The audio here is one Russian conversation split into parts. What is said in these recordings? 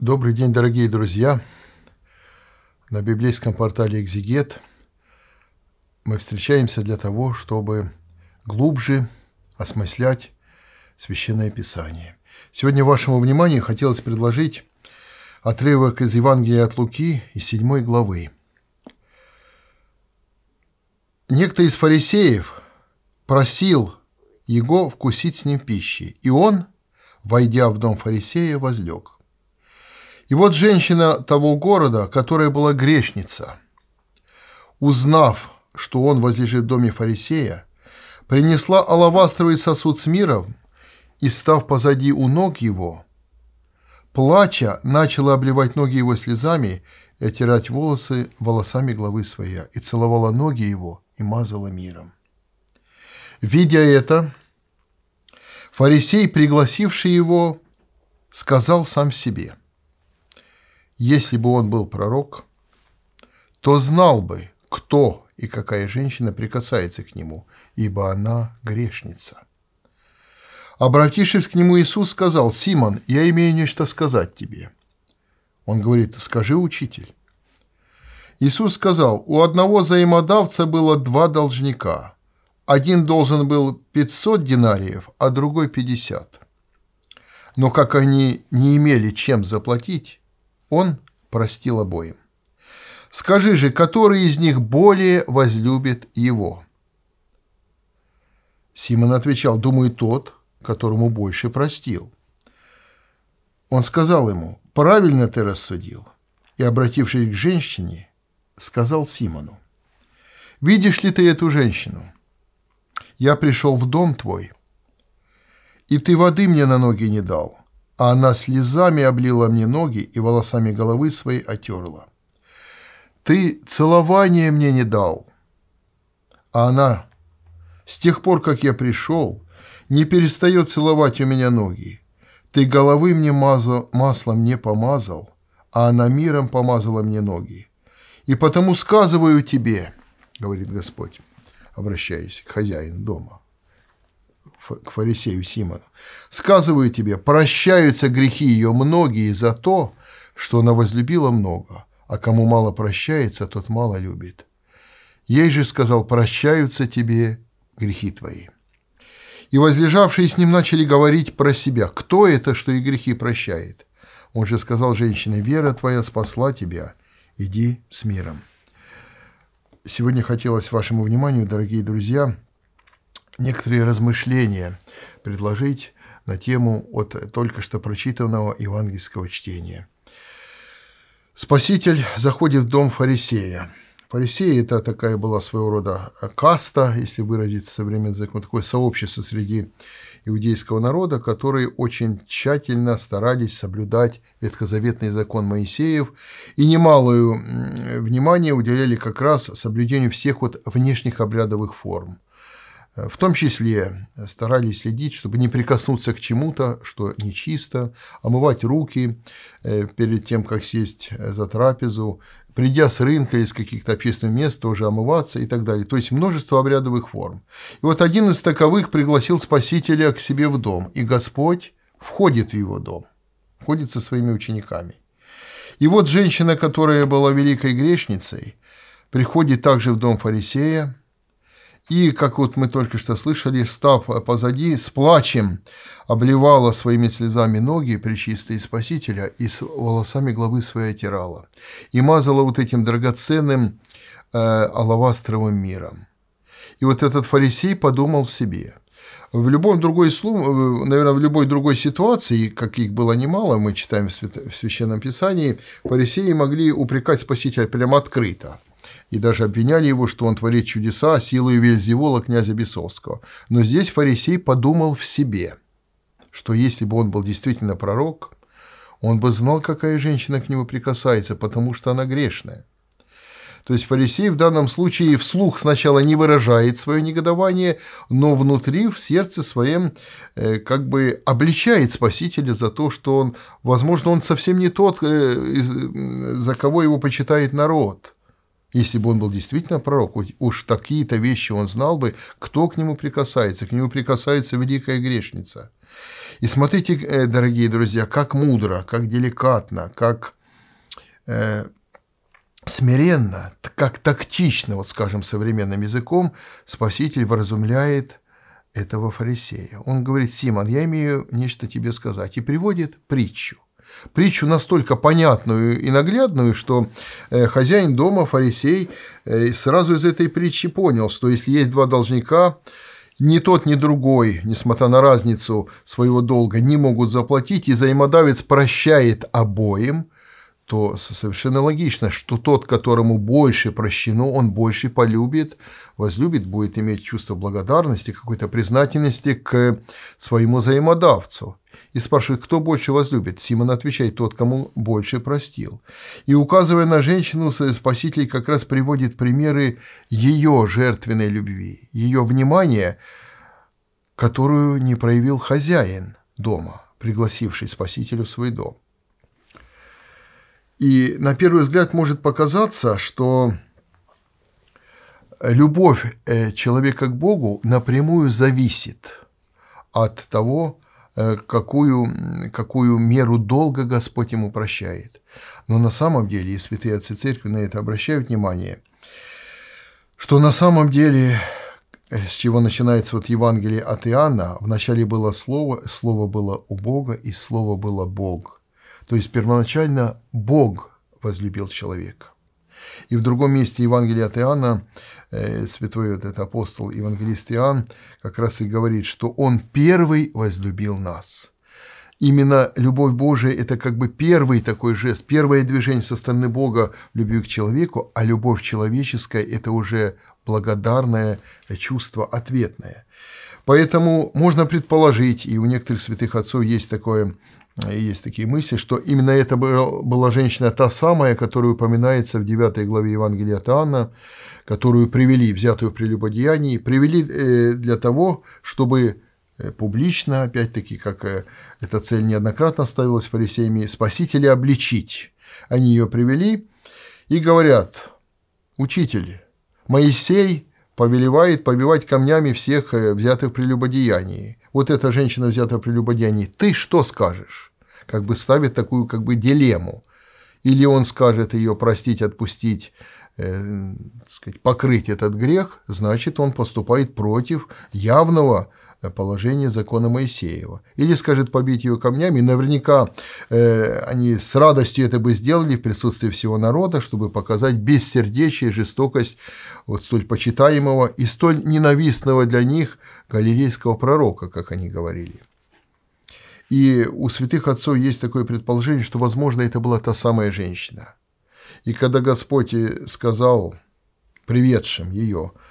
Добрый день, дорогие друзья! На библейском портале «Экзигет» мы встречаемся для того, чтобы глубже осмыслять Священное Писание. Сегодня вашему вниманию хотелось предложить отрывок из Евангелия от Луки из 7 главы. Некто из фарисеев просил его вкусить с ним пищи, и он, войдя в дом фарисея, возлег – и вот женщина того города, которая была грешница, узнав, что он возлежит в доме фарисея, принесла алавастровый сосуд с миром и, став позади у ног его, плача, начала обливать ноги его слезами и оттирать волосы волосами главы своя, и целовала ноги его и мазала миром. Видя это, фарисей, пригласивший его, сказал сам себе – если бы он был пророк, то знал бы, кто и какая женщина прикасается к нему, ибо она грешница. Обратившись к нему, Иисус сказал, «Симон, я имею нечто сказать тебе». Он говорит, «Скажи, учитель». Иисус сказал, «У одного заимодавца было два должника. Один должен был 500 динариев, а другой 50. Но как они не имели чем заплатить, он простил обоим. Скажи же, который из них более возлюбит его? Симон отвечал, думаю, тот, которому больше простил. Он сказал ему, правильно ты рассудил. И, обратившись к женщине, сказал Симону, видишь ли ты эту женщину? Я пришел в дом твой, и ты воды мне на ноги не дал а она слезами облила мне ноги и волосами головы своей отерла. «Ты целования мне не дал!» А она, с тех пор, как я пришел, не перестает целовать у меня ноги. Ты головы мне мазал, маслом не помазал, а она миром помазала мне ноги. И потому сказываю тебе, — говорит Господь, обращаясь к хозяину дома, — к фарисею Симону. «Сказываю тебе, прощаются грехи ее многие за то, что она возлюбила много, а кому мало прощается, тот мало любит. Ей же сказал, прощаются тебе грехи твои». И возлежавшие с ним начали говорить про себя, кто это, что и грехи прощает. Он же сказал женщине, вера твоя спасла тебя, иди с миром. Сегодня хотелось вашему вниманию, дорогие друзья, некоторые размышления предложить на тему от только что прочитанного евангельского чтения. Спаситель заходит в дом фарисея. Фарисеи – это такая была своего рода каста, если выразиться современным языком, такое сообщество среди иудейского народа, которые очень тщательно старались соблюдать ветхозаветный закон Моисеев и немалое внимание уделяли как раз соблюдению всех вот внешних обрядовых форм – в том числе старались следить, чтобы не прикоснуться к чему-то, что нечисто, омывать руки э, перед тем, как сесть э, за трапезу, придя с рынка из каких-то общественных мест, тоже омываться и так далее. То есть множество обрядовых форм. И вот один из таковых пригласил Спасителя к себе в дом, и Господь входит в его дом, входит со своими учениками. И вот женщина, которая была великой грешницей, приходит также в дом фарисея, и, как вот мы только что слышали, став позади, с плачем обливала своими слезами ноги причистые Спасителя и с волосами главы своей отирала, и мазала вот этим драгоценным э, алавастровым миром. И вот этот фарисей подумал в себе – в любом другой, э, наверное, в любой другой ситуации, каких было немало, мы читаем в Священном Писании, парисеи могли упрекать Спасителя прямо открыто и даже обвиняли его, что он творит чудеса силой Вельзевола князя Бесовского. Но здесь фарисей подумал в себе, что если бы он был действительно пророк, он бы знал, какая женщина к нему прикасается, потому что она грешная. То есть фарисей в данном случае вслух сначала не выражает свое негодование, но внутри, в сердце своем, э, как бы обличает Спасителя за то, что он, возможно, он совсем не тот, э, за кого его почитает народ. Если бы он был действительно пророк, уж такие-то вещи он знал бы, кто к нему прикасается. К нему прикасается великая грешница. И смотрите, э, дорогие друзья, как мудро, как деликатно, как смиренно, как тактично, вот скажем современным языком, Спаситель выразумляет этого фарисея. Он говорит, Симон, я имею нечто тебе сказать, и приводит притчу. Притчу настолько понятную и наглядную, что э, хозяин дома, фарисей, э, сразу из этой притчи понял, что если есть два должника, ни тот, ни другой, несмотря на разницу своего долга, не могут заплатить, и взаимодавец прощает обоим – то совершенно логично, что тот, которому больше прощено, он больше полюбит, возлюбит, будет иметь чувство благодарности, какой-то признательности к своему взаимодавцу. И спрашивает, кто больше возлюбит? Симон отвечает, тот, кому больше простил. И указывая на женщину, Спаситель как раз приводит примеры ее жертвенной любви, ее внимания, которую не проявил хозяин дома, пригласивший Спасителя в свой дом. И на первый взгляд может показаться, что любовь э, человека к Богу напрямую зависит от того, э, какую, какую меру долга Господь ему прощает. Но на самом деле, и святые отцы церкви на это обращают внимание, что на самом деле, э, с чего начинается вот Евангелие от Иоанна, вначале было Слово, Слово было у Бога, и Слово было Бог – то есть первоначально Бог возлюбил человека. И в другом месте Евангелия от Иоанна, э, святой вот этот апостол Евангелист Иоанн, как раз и говорит, что он первый возлюбил нас. Именно любовь Божия – это как бы первый такой жест, первое движение со стороны Бога любви к человеку, а любовь человеческая – это уже благодарное чувство, ответное. Поэтому можно предположить, и у некоторых святых отцов есть такое Э, есть такие мысли, что именно это была женщина та самая, которая упоминается в 9 главе Евангелия от Иоанна, которую привели, взятую в прелюбодеянии, привели э, для того, чтобы э, публично, опять-таки, как эта цель неоднократно ставилась фарисеями, спасителя обличить. Они ее привели и говорят, «Учитель, Моисей повелевает побивать камнями всех взятых при любодеянии вот эта женщина взята при любодеянии, ты что скажешь? Как бы ставит такую как бы дилемму. Или он скажет ее простить, отпустить, э, сказать, покрыть этот грех, значит, он поступает против явного Э, положение закона Моисеева. Или скажет побить ее камнями, наверняка э, они с радостью это бы сделали в присутствии всего народа, чтобы показать бессердечие и жестокость вот столь почитаемого и столь ненавистного для них галилейского пророка, как они говорили. И у святых отцов есть такое предположение, что, возможно, это была та самая женщина. И когда Господь э, сказал приведшим ее –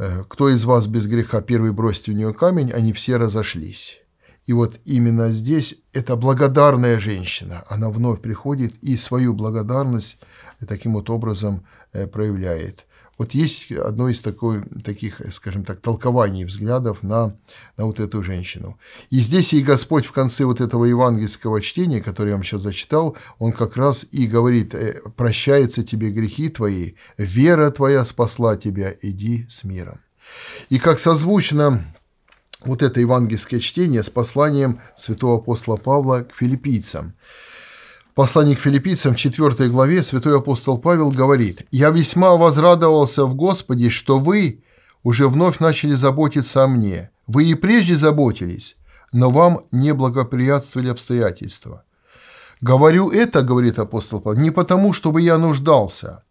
Э, кто из вас без греха первый бросит в нее камень, они все разошлись. И вот именно здесь эта благодарная женщина, она вновь приходит и свою благодарность таким вот образом э, проявляет. Вот есть одно из такой, таких, скажем так, толкований взглядов на, на вот эту женщину. И здесь и Господь в конце вот этого евангельского чтения, которое я вам сейчас зачитал, он как раз и говорит, «Э, прощаются тебе грехи твои, вера твоя спасла тебя, иди с миром. И как созвучно вот это евангельское чтение с посланием святого апостола Павла к филиппийцам – Послание к филиппийцам, 4 главе, святой апостол Павел говорит, «Я весьма возрадовался в Господе, что вы уже вновь начали заботиться о мне. Вы и прежде заботились, но вам не благоприятствовали обстоятельства». «Говорю это, — говорит апостол Павел, — не потому, чтобы я нуждался,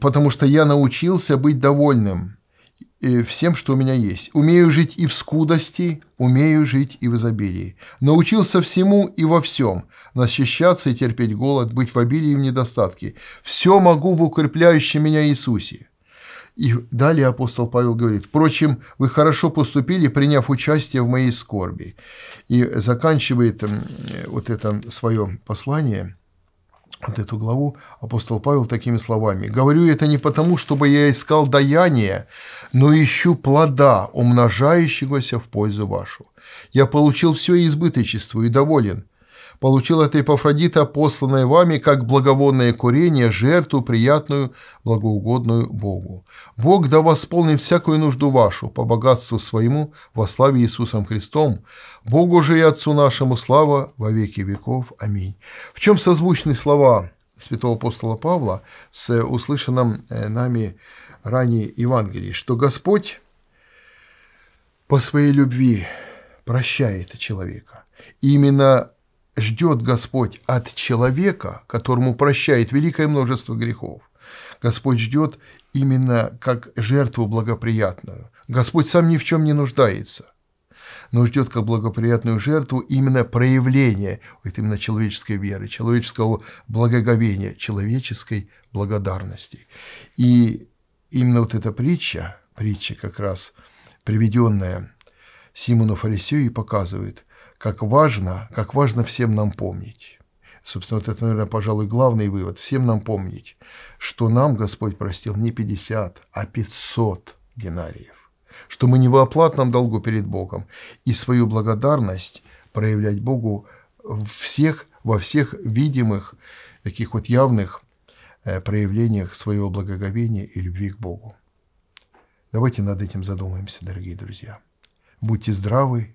потому что я научился быть довольным, всем, что у меня есть. Умею жить и в скудости, умею жить и в изобилии. Научился всему и во всем. Насыщаться и терпеть голод, быть в обилии и в недостатке. Все могу в укрепляющем меня Иисусе. И далее апостол Павел говорит, «Впрочем, вы хорошо поступили, приняв участие в моей скорби». И заканчивает э, вот это свое послание – вот эту главу апостол Павел такими словами. «Говорю это не потому, чтобы я искал даяние, но ищу плода, умножающегося в пользу вашу. Я получил все избыточество и доволен получил от Эпофродита, посланное вами, как благовонное курение, жертву приятную, благоугодную Богу. Бог да восполнит всякую нужду вашу, по богатству своему, во славе Иисусом Христом. Богу же и Отцу нашему слава во веки веков. Аминь». В чем созвучны слова святого апостола Павла с услышанным э, нами ранее Евангелии, что Господь по своей любви прощает человека. И именно ждет Господь от человека, которому прощает великое множество грехов. Господь ждет именно как жертву благоприятную. Господь сам ни в чем не нуждается но ждет как благоприятную жертву именно проявление, вот именно человеческой веры, человеческого благоговения, человеческой благодарности. И именно вот эта притча, притча как раз приведенная Симону Фарисею, показывает, как важно, как важно всем нам помнить. Собственно, вот это, наверное, пожалуй, главный вывод. Всем нам помнить, что нам Господь простил не 50, а 500 динариев. Что мы не во оплатном долгу перед Богом. И свою благодарность проявлять Богу всех, во всех видимых, таких вот явных э, проявлениях своего благоговения и любви к Богу. Давайте над этим задумаемся, дорогие друзья. Будьте здравы